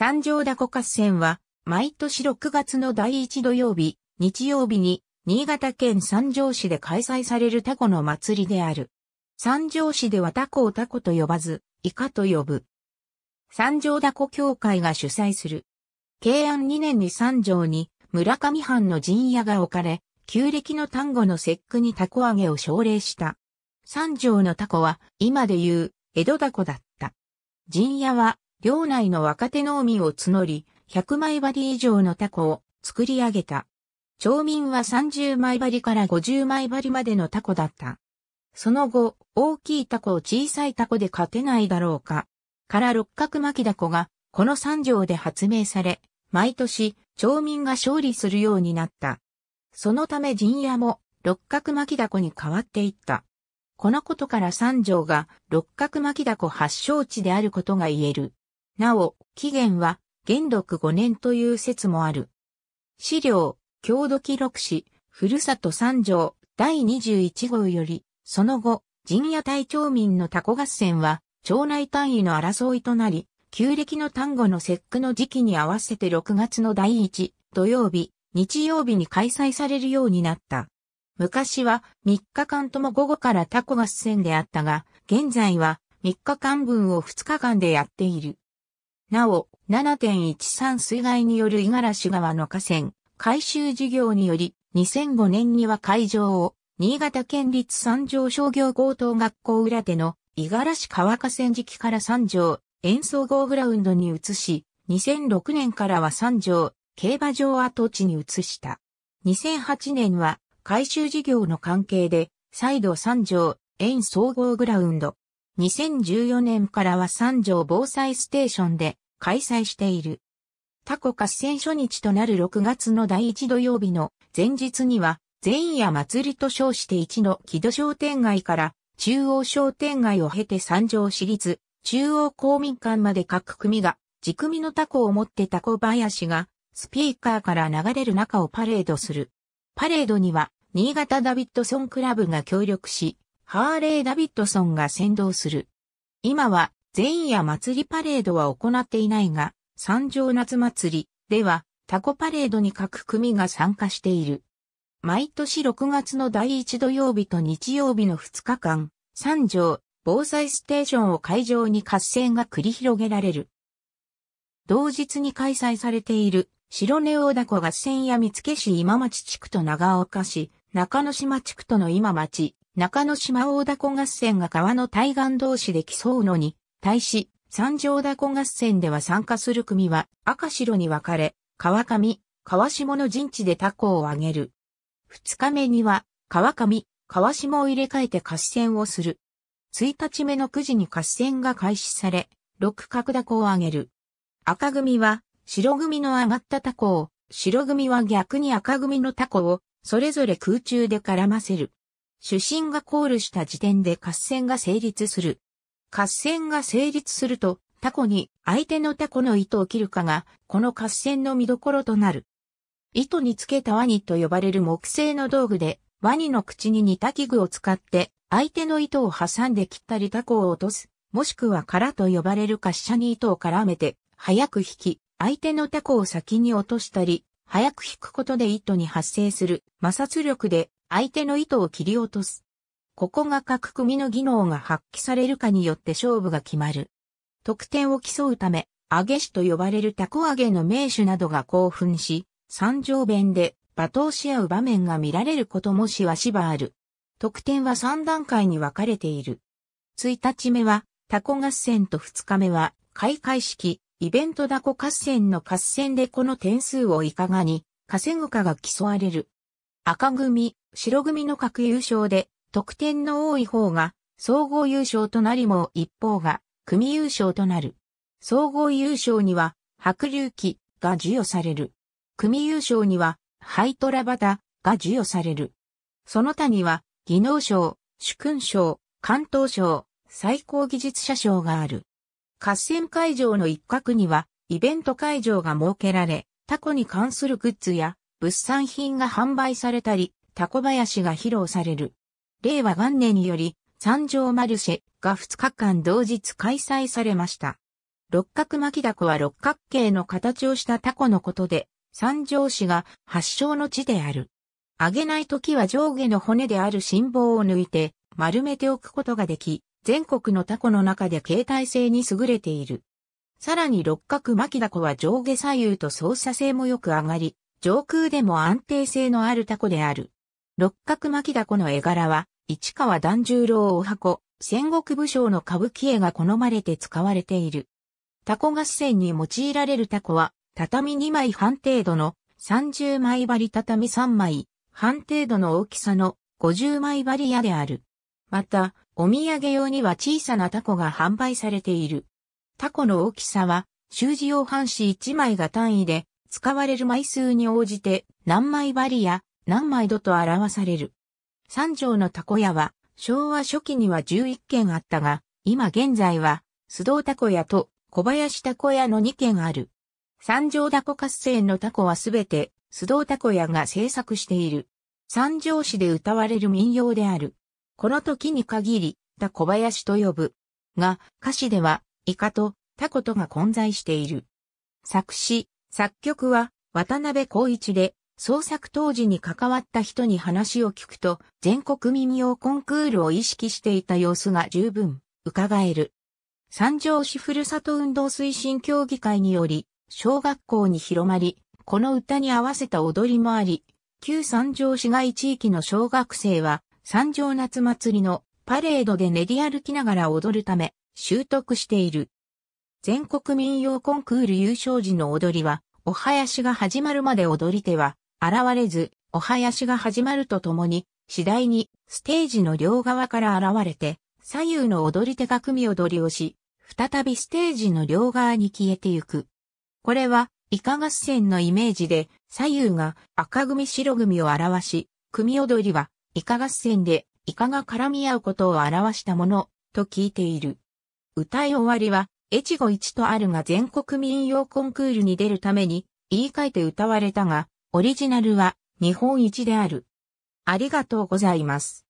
三条ダコ合戦は、毎年6月の第一土曜日、日曜日に、新潟県三条市で開催されるタコの祭りである。三条市ではタコをタコと呼ばず、イカと呼ぶ。三条ダコ協会が主催する。慶安2年に三条に、村上藩の陣屋が置かれ、旧暦の単語の節句にタコ揚げを奨励した。三条のタコは、今で言う、江戸タコだった。陣屋は、領内の若手農民を募り、100枚針以上のタコを作り上げた。町民は30枚針から50枚針までのタコだった。その後、大きいタコを小さいタコで勝てないだろうか。から六角巻きダコが、この三条で発明され、毎年、町民が勝利するようになった。そのため陣屋も、六角巻きダコに変わっていった。このことから三条が、六角巻きダコ発祥地であることが言える。なお、起源は、元禄5年という説もある。資料、郷土記録誌、ふるさと三条、第21号より、その後、陣屋隊町民のタコ合戦は、町内単位の争いとなり、旧暦の単語の節句の時期に合わせて6月の第1、土曜日、日曜日に開催されるようになった。昔は3日間とも午後からタコ合戦であったが、現在は3日間分を2日間でやっている。なお、7.13水害による五十嵐川の河川、改修事業により、2005年には会場を、新潟県立三条商業高等学校裏手の五十嵐川河川敷から三条演奏号グラウンドに移し、2006年からは三条競馬場跡地に移した。2008年は改修事業の関係で、再度三条円総合グラウンド2014年からは三条防災ステーションで開催している。タコ合戦初日となる6月の第1土曜日の前日には、前夜祭りと称して1の木戸商店街から中央商店街を経て三条市立中央公民館まで各組が、地組のタコを持ってタコ林がスピーカーから流れる中をパレードする。パレードには、新潟ダビッドソンクラブが協力し、ハーレー・ダビッドソンが先導する。今は前夜祭りパレードは行っていないが、三条夏祭りではタコパレードに各組が参加している。毎年6月の第1土曜日と日曜日の2日間、三条防災ステーションを会場に合戦が繰り広げられる。同日に開催されている白根大凧合戦や見附市今町地区と長岡市、中野島地区との今町、中之島大凧合戦が川の対岸同士で競うのに、対し、三条凧合戦では参加する組は赤白に分かれ、川上、川下の陣地で凧をあげる。二日目には、川上、川下を入れ替えて合戦をする。一日目の9時に合戦が開始され、六角凧をあげる。赤組は、白組の上がった凧を、白組は逆に赤組の凧を、それぞれ空中で絡ませる。主審がコールした時点で合戦が成立する。合戦が成立すると、タコに相手のタコの糸を切るかが、この合戦の見どころとなる。糸につけたワニと呼ばれる木製の道具で、ワニの口に似た器具を使って、相手の糸を挟んで切ったりタコを落とす、もしくは殻と呼ばれる滑車に糸を絡めて、早く引き、相手のタコを先に落としたり、早く引くことで糸に発生する摩擦力で相手の意図を切り落とす。ここが各組の技能が発揮されるかによって勝負が決まる。得点を競うため、揚げ師と呼ばれるタコ揚げの名手などが興奮し、三条弁で罵倒し合う場面が見られることもしわしばある。得点は3段階に分かれている。1日目は、タコ合戦と2日目は、開会式、イベントダコ合戦の合戦でこの点数をいかがに稼ぐかが競われる。赤組、白組の各優勝で、得点の多い方が、総合優勝となりも一方が、組優勝となる。総合優勝には、白竜旗が授与される。組優勝には、ハイトラバタが授与される。その他には、技能賞、主君賞、関東賞、最高技術者賞がある。合戦会場の一角には、イベント会場が設けられ、タコに関するグッズや、物産品が販売されたり、タコ林が披露される。令和元年により、三条マルシェが2日間同日開催されました。六角巻ダコは六角形の形をしたタコのことで、三条市が発祥の地である。揚げない時は上下の骨である心棒を抜いて丸めておくことができ、全国のタコの中で携帯性に優れている。さらに六角巻ダコは上下左右と操作性もよく上がり、上空でも安定性のあるタコである。六角巻だこの絵柄は、市川團十郎お箱、戦国武将の歌舞伎絵が好まれて使われている。タコ合戦に用いられるタコは、畳2枚半程度の30枚張り畳3枚、半程度の大きさの50枚張り屋である。また、お土産用には小さなタコが販売されている。タコの大きさは、習字用半紙1枚が単位で、使われる枚数に応じて何枚張りや何枚度と表される。三条のタコ屋は、昭和初期には11軒あったが、今現在は、須藤タコ屋と小林タコ屋の2軒ある。三条タコ合戦のタコはすべて、須藤タコ屋が制作している。三条市で歌われる民謡である。この時に限り、た小林と呼ぶ。が、歌詞では、イカとタコとが混在している。作詞、作曲は、渡辺光一で、創作当時に関わった人に話を聞くと、全国民謡コンクールを意識していた様子が十分伺える。三条市ふるさと運動推進協議会により、小学校に広まり、この歌に合わせた踊りもあり、旧三条市街地域の小学生は、三条夏祭りのパレードで練り歩きながら踊るため、習得している。全国民謡コンクール優勝時の踊りは、お囃子が始まるまで踊り手は、現れず、お囃子が始まるとともに、次第にステージの両側から現れて、左右の踊り手が組踊りをし、再びステージの両側に消えてゆく。これは、イカ合戦のイメージで、左右が赤組白組を表し、組踊りは、イカ合戦で、イカが絡み合うことを表したもの、と聞いている。歌い終わりは、越後一とあるが全国民謡コンクールに出るために、言い換えて歌われたが、オリジナルは日本一である。ありがとうございます。